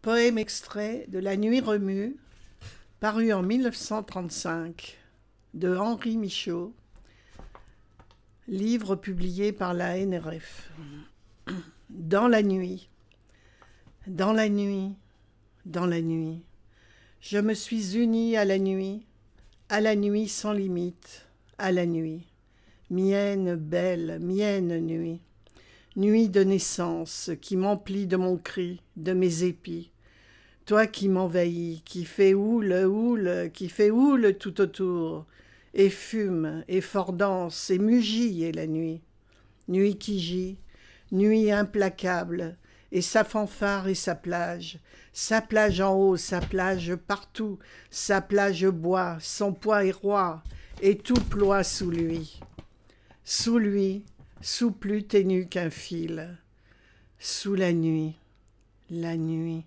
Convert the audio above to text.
Poème extrait de La Nuit remue, paru en 1935 de Henri Michaud, livre publié par la NRF. Dans la nuit, dans la nuit, dans la nuit, je me suis unie à la nuit, à la nuit sans limite, à la nuit, mienne belle, mienne nuit, nuit de naissance qui m'emplit de mon cri, de mes épis, toi qui m'envahis, qui fais houle, houle, qui fait houle tout autour, et fume, et fordance, et mugit et la nuit. Nuit qui gît, nuit implacable, et sa fanfare et sa plage, sa plage en haut, sa plage partout, sa plage bois, son poids est roi, et tout ploie sous lui. Sous lui, sous plus ténu qu'un fil, sous la nuit, la nuit.